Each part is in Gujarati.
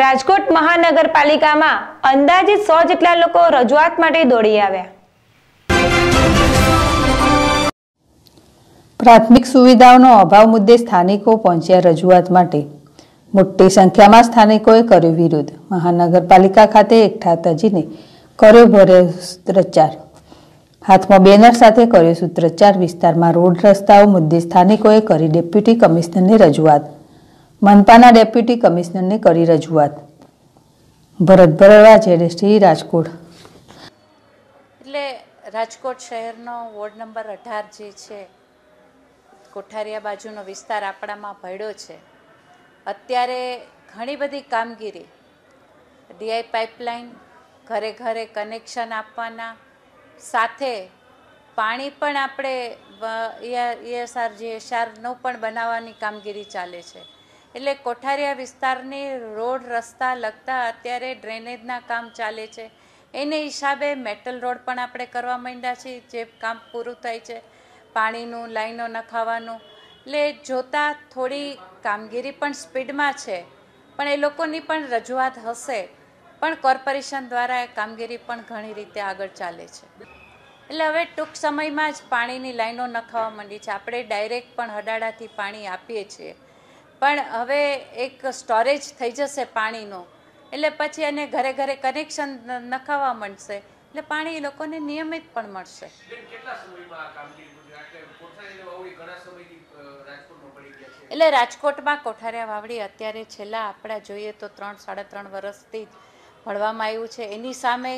રાજકોટ મહાનગરપાલિકામાં અંદાજિત સો જેટલા લોકો રજૂઆત માટે દોડી આવ્યા પ્રાથમિક સુવિધાઓનો અભાવ મુદ્દે સ્થાનિકો પહોંચ્યા રજૂઆત માટે મોટી સંખ્યામાં સ્થાનિકોએ કર્યો વિરોધ મહાનગરપાલિકા ખાતે એકઠા તજીને કર્યો ભરે સૂત્રોચ્ચાર હાથમાં બેનર સાથે કર્યો સૂત્રોચ્ચાર વિસ્તારમાં રોડ રસ્તાઓ મુદ્દે સ્થાનિકોએ કરી ડેપ્યુટી કમિશનરને રજૂઆત મનપાના ડેપ્યુટી કમિશનરને કરી રજૂઆત ભરત ભરવા જેડેસટી રાજકોટ એટલે રાજકોટ શહેરનો વોર્ડ નંબર અઢાર જે છે કોઠારિયા બાજુનો વિસ્તાર આપણામાં ભળ્યો છે અત્યારે ઘણી બધી કામગીરી ડીઆઈ પાઇપલાઇન ઘરે ઘરે કનેક્શન આપવાના સાથે પાણી પણ આપણે ઈએસઆર જીએસઆરનું પણ બનાવવાની કામગીરી ચાલે છે એટલે કોઠારિયા વિસ્તારની રોડ રસ્તા લગતા અત્યારે ડ્રેનેજના કામ ચાલે છે એને હિસાબે મેટલ રોડ પણ આપણે કરવા માંડ્યા છીએ જે કામ પૂરું થાય છે પાણીનું લાઈનો નખાવાનું એટલે જોતાં થોડી કામગીરી પણ સ્પીડમાં છે પણ એ લોકોની પણ રજૂઆત હશે પણ કોર્પોરેશન દ્વારા એ કામગીરી પણ ઘણી રીતે આગળ ચાલે છે એટલે હવે ટૂંક સમયમાં જ પાણીની લાઈનો નખાવા માંડી છે આપણે ડાયરેક્ટ પણ હડાડાથી પાણી આપીએ છીએ પણ હવે એક સ્ટોરેજ થઈ જશે પાણીનો એટલે પછી એને ઘરે ઘરે કનેક્શન નખાવા મળશે એટલે પાણી લોકોને નિયમિત પણ મળશે એટલે રાજકોટમાં કોઠારિયા વાવડી અત્યારે છેલ્લા આપણા જોઈએ તો ત્રણ સાડા ત્રણ વર્ષથી જ ભણવામાં આવ્યું છે એની સામે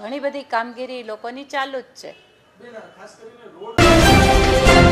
ઘણી બધી કામગીરી લોકોની ચાલુ જ છે ખાસ કરીને